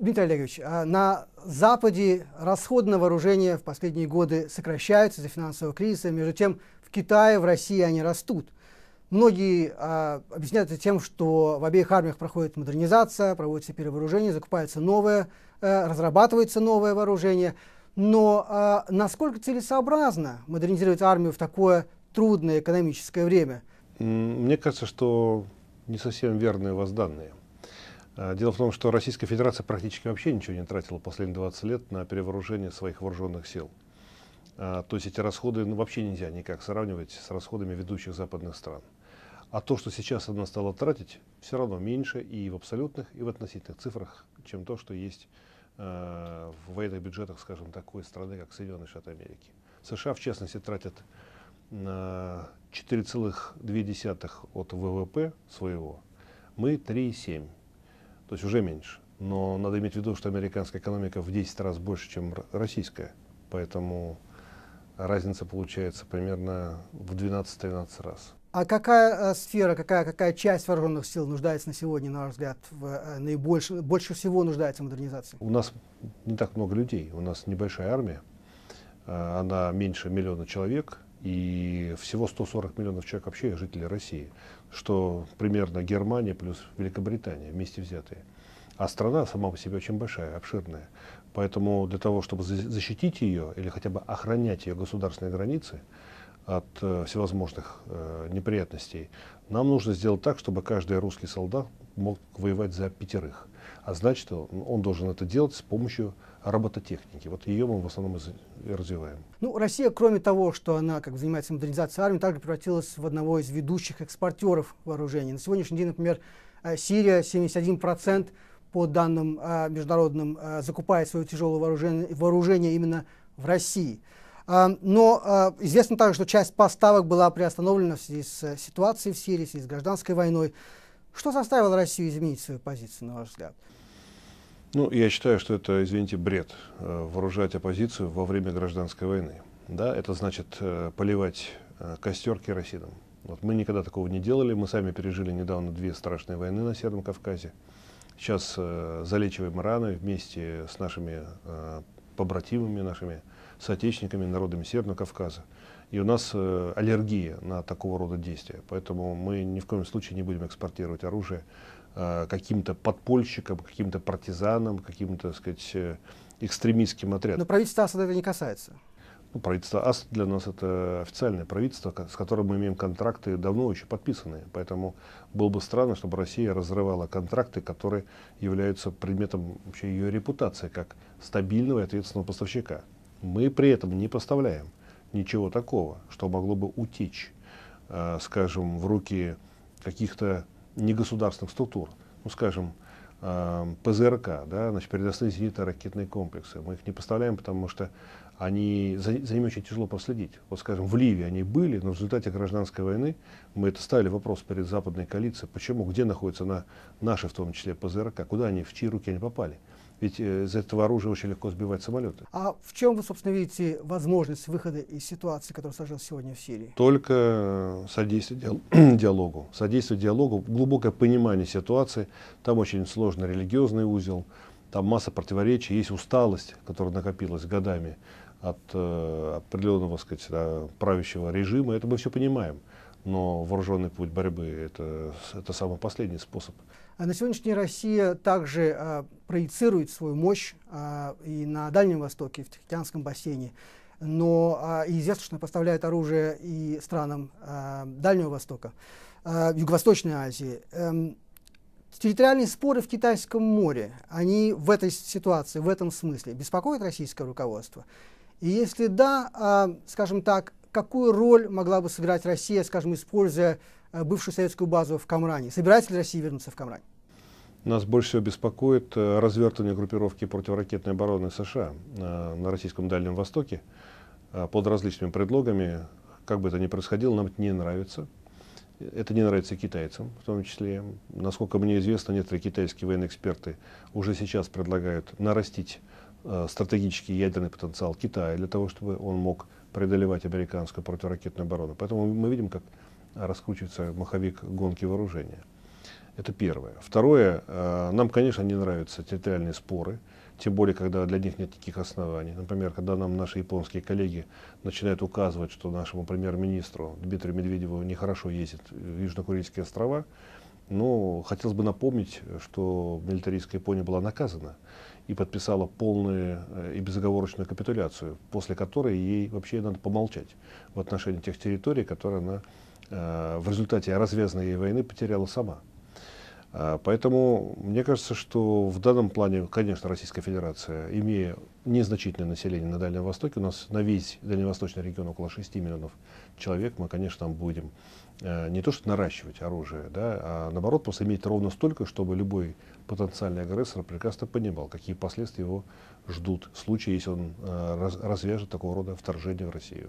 Дмитрий Олегович, а на Западе расходы на вооружение в последние годы сокращаются из-за финансового кризиса. Между тем, в Китае, в России они растут. Многие а, объясняют это тем, что в обеих армиях проходит модернизация, проводится перевооружение, закупается новое, а, разрабатывается новое вооружение. Но а, насколько целесообразно модернизировать армию в такое трудное экономическое время? Мне кажется, что не совсем верные у вас данные. Э, дело в том, что Российская Федерация практически вообще ничего не тратила последние 20 лет на перевооружение своих вооруженных сил. Э, то есть эти расходы ну, вообще нельзя никак сравнивать с расходами ведущих западных стран. А то, что сейчас она стала тратить, все равно меньше и в абсолютных, и в относительных цифрах, чем то, что есть э, в военных бюджетах, скажем, такой страны, как Соединенные Штаты Америки. США, в частности, тратят э, 4,2 от ВВП своего, мы 3,7. То есть уже меньше. Но надо иметь в виду, что американская экономика в 10 раз больше, чем российская. Поэтому разница получается примерно в 12-13 раз. А какая э, сфера, какая, какая часть вооруженных сил нуждается на сегодня, на ваш взгляд, в, э, наибольше, больше всего нуждается в модернизации? У нас не так много людей, у нас небольшая армия, э, она меньше миллиона человек, и всего 140 миллионов человек вообще жители России, что примерно Германия плюс Великобритания вместе взятые. А страна сама по себе очень большая, обширная. Поэтому для того, чтобы защитить ее или хотя бы охранять ее государственные границы, от э, всевозможных э, неприятностей, нам нужно сделать так, чтобы каждый русский солдат мог воевать за пятерых. А значит, он должен это делать с помощью робототехники. Вот ее мы в основном и развиваем. Ну, Россия, кроме того, что она как бы, занимается модернизацией армии, также превратилась в одного из ведущих экспортеров вооружений. На сегодняшний день, например, э, Сирия 71% по данным международным закупает свое тяжелое вооружение, вооружение именно в России. А, но а, известно также, что часть поставок была приостановлена в связи с э, ситуацией в Сирии, в связи с гражданской войной. Что заставило Россию изменить свою позицию, на ваш взгляд? Ну, я считаю, что это, извините, бред э, вооружать оппозицию во время гражданской войны. Да, это значит э, поливать костер керосином. Вот мы никогда такого не делали. Мы сами пережили недавно две страшные войны на Северном Кавказе. Сейчас э, залечиваем раны вместе с нашими э, побратимами, нашими соотечественниками, народами Северного Кавказа. И у нас э, аллергия на такого рода действия. Поэтому мы ни в коем случае не будем экспортировать оружие э, каким-то подпольщикам, каким-то партизанам, каким-то, сказать, э, экстремистским отрядам. Но правительство Асада это не касается. Ну, правительство АС для нас это официальное правительство, с которым мы имеем контракты давно еще подписанные. Поэтому было бы странно, чтобы Россия разрывала контракты, которые являются предметом вообще ее репутации как стабильного и ответственного поставщика. Мы при этом не поставляем ничего такого, что могло бы утечь, э, скажем, в руки каких-то негосударственных структур. Ну, скажем, э, ПЗРК, да, значит, передостные зенитно-ракетные комплексы. Мы их не поставляем, потому что они, за, за ними очень тяжело проследить. Вот, скажем, в Ливии они были, но в результате гражданской войны мы это ставили вопрос перед западной коалицией, почему, где находится на, наши, в том числе, ПЗРК, куда они, в чьи руки они попали. Ведь э, из этого оружия очень легко сбивать самолеты. А в чем вы, собственно, видите возможность выхода из ситуации, которая сложилась сегодня в Сирии? Только э, содействие диалогу. Содействие диалогу, глубокое понимание ситуации. Там очень сложный религиозный узел, там масса противоречий, есть усталость, которая накопилась годами от э, определенного, сказать, э, правящего режима. Это мы все понимаем но вооруженный путь борьбы это, это самый последний способ. А на сегодняшний Россия также а, проецирует свою мощь а, и на Дальнем Востоке, в Тихоокеанском бассейне. Но а, известно, что поставляет оружие и странам а, Дальнего Востока, а, Юго-Восточной Азии. Эм, территориальные споры в Китайском море, они в этой ситуации, в этом смысле беспокоят российское руководство? И если да, а, скажем так, какую роль могла бы сыграть Россия, скажем, используя э, бывшую советскую базу в Камране? Собирается ли Россия вернуться в Камрань? Нас больше всего беспокоит э, развертывание группировки противоракетной обороны США э, на российском Дальнем Востоке под различными предлогами. Как бы это ни происходило, нам это не нравится. Это не нравится китайцам в том числе. Насколько мне известно, некоторые китайские военные эксперты уже сейчас предлагают нарастить стратегический ядерный потенциал Китая для того, чтобы он мог преодолевать американскую противоракетную оборону. Поэтому мы видим, как раскручивается маховик гонки вооружения. Это первое. Второе, э, нам, конечно, не нравятся территориальные споры, тем более, когда для них нет никаких оснований. Например, когда нам наши японские коллеги начинают указывать, что нашему премьер-министру Дмитрию Медведеву нехорошо ездит в Южно-Курильские острова, но хотелось бы напомнить, что милитаристская Япония была наказана и подписала полную э, и безоговорочную капитуляцию, после которой ей вообще надо помолчать в отношении тех территорий, которые она э, в результате развязанной ей войны потеряла сама. А, поэтому мне кажется, что в данном плане, конечно, Российская Федерация, имея незначительное население на Дальнем Востоке, у нас на весь дальневосточный регион около 6 миллионов человек, мы, конечно, там будем э, не то что наращивать оружие, да, а наоборот просто иметь ровно столько, чтобы любой потенциальный агрессор прекрасно понимал, какие последствия его ждут в случае, если он э, развяжет такого рода вторжение в Россию.